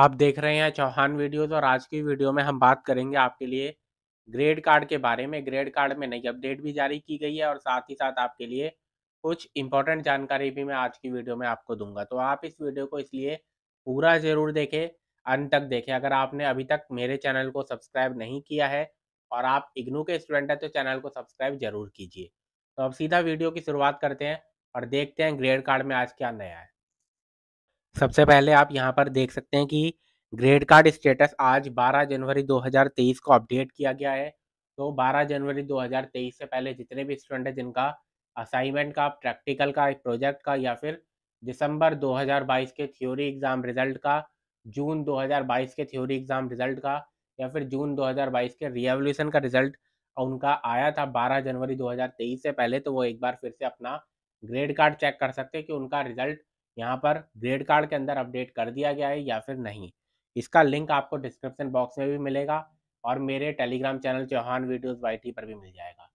आप देख रहे हैं चौहान वीडियोस और आज की वीडियो में हम बात करेंगे आपके लिए ग्रेड कार्ड के बारे में ग्रेड कार्ड में नई अपडेट भी जारी की गई है और साथ ही साथ आपके लिए कुछ इंपॉर्टेंट जानकारी भी मैं आज की वीडियो में आपको दूंगा तो आप इस वीडियो को इसलिए पूरा ज़रूर देखें अंत तक देखें अगर आपने अभी तक मेरे चैनल को सब्सक्राइब नहीं किया है और आप इग्नू के स्टूडेंट हैं तो चैनल को सब्सक्राइब जरूर कीजिए तो अब सीधा वीडियो की शुरुआत करते हैं और देखते हैं ग्रेड कार्ड में आज क्या नया है सबसे पहले आप यहाँ पर देख सकते हैं कि ग्रेड कार्ड स्टेटस आज 12 जनवरी 2023 को अपडेट किया गया है तो 12 जनवरी 2023 से पहले जितने भी स्टूडेंट हैं जिनका असाइनमेंट का प्रैक्टिकल का एक प्रोजेक्ट का या फिर दिसंबर 2022 के थ्योरी एग्ज़ाम रिजल्ट का जून 2022 के थ्योरी एग्ज़ाम रिजल्ट का या फिर जून 2022 के रिएवल्यूशन का रिजल्ट उनका आया था 12 जनवरी 2023 से पहले तो वो एक बार फिर से अपना ग्रेड कार्ड चेक कर सकते हैं कि उनका रिजल्ट यहाँ पर ग्रेड कार्ड के अंदर अपडेट कर दिया गया है या फिर नहीं इसका लिंक आपको डिस्क्रिप्शन बॉक्स में भी मिलेगा और मेरे टेलीग्राम चैनल चौहान वीडियोस वाई पर भी मिल जाएगा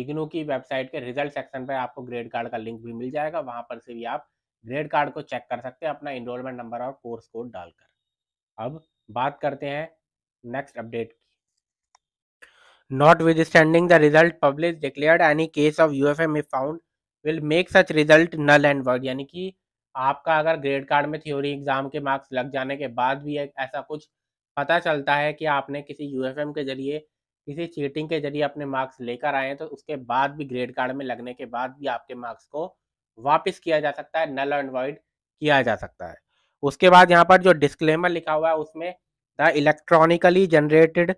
इग्नू की वेबसाइट के रिजल्ट सेक्शन पर आपको ग्रेड कार्ड का लिंक भी मिल जाएगा वहाँ पर से भी आप ग्रेड कार्ड को चेक कर सकते हैं अपना इनरोलमेंट नंबर और कोर्स कोड डालकर अब बात करते हैं नेक्स्ट अपडेट की notwithstanding the result publish declared any case of U F M if found will make such result null and word यानी कि आपका अगर ग्रेड कार्ड में थ्योरी एग्जाम के मार्क्स लग जाने के बाद भी ऐसा कुछ पता चलता है कि आपने किसी यू के जरिए किसी चीटिंग के जरिए अपने मार्क्स लेकर आए तो उसके बाद भी ग्रेड कार्ड में लगने के बाद भी आपके मार्क्स को वापस किया जा सकता है नल एंड वाइड किया जा सकता है उसके बाद यहाँ पर जो डिस्क्लेमर लिखा हुआ है उसमें the electronically generated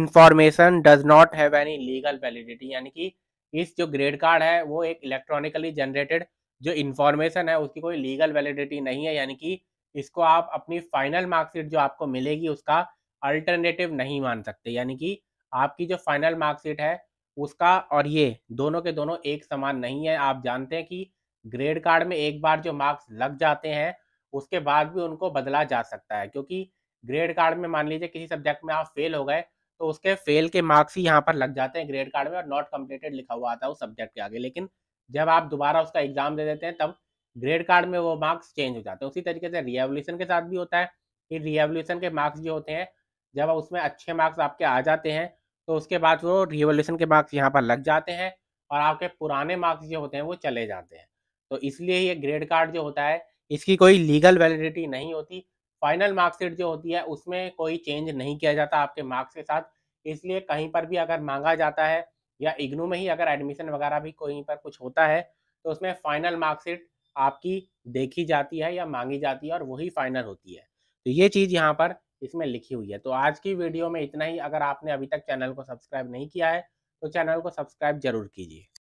information does not have any legal validity यानी कि इस जो ग्रेड कार्ड है वो एक इलेक्ट्रॉनिकली जनरेटेड जो इन्फॉर्मेशन है उसकी कोई लीगल वैलिडिटी नहीं है यानी कि इसको आप अपनी फाइनल मार्कशीट जो आपको मिलेगी उसका अल्टरनेटिव नहीं मान सकते यानी कि आपकी जो फाइनल मार्कशीट है उसका और ये दोनों के दोनों एक समान नहीं है आप जानते हैं कि ग्रेड कार्ड में एक बार जो मार्क्स लग जाते हैं उसके बाद भी उनको बदला जा सकता है क्योंकि ग्रेड कार्ड में मान लीजिए किसी सब्जेक्ट में आप फेल हो गए तो उसके फेल के मार्क्स ही यहाँ पर लग जाते हैं ग्रेड कार्ड में और नॉट कम्प्लीटेड लिखा हुआ आता है उस सब्जेक्ट के आगे लेकिन जब आप दोबारा उसका एग्जाम दे देते हैं तब ग्रेड कार्ड में वो मार्क्स चेंज हो जाते हैं उसी तरीके से रिएवल्यूशन के साथ भी होता है कि रिएवल्यूशन के मार्क्स जो होते हैं जब उसमें अच्छे मार्क्स आपके आ जाते हैं तो उसके बाद वो रिएवल्यूशन के मार्क्स यहाँ पर लग जाते हैं और आपके पुराने मार्क्स जो होते हैं वो चले जाते हैं तो इसलिए ये ग्रेड कार्ड जो होता है इसकी कोई लीगल वैलिडिटी नहीं होती फाइनल मार्कशीट जो होती है उसमें कोई चेंज नहीं किया जाता आपके मार्क्स के साथ इसलिए कहीं पर भी अगर मांगा जाता है या इग्नू में ही अगर एडमिशन वगैरह भी कोई पर कुछ होता है तो उसमें फाइनल मार्कशीट आपकी देखी जाती है या मांगी जाती है और वही फाइनल होती है तो ये चीज़ यहाँ पर इसमें लिखी हुई है तो आज की वीडियो में इतना ही अगर आपने अभी तक चैनल को सब्सक्राइब नहीं किया है तो चैनल को सब्सक्राइब जरूर कीजिए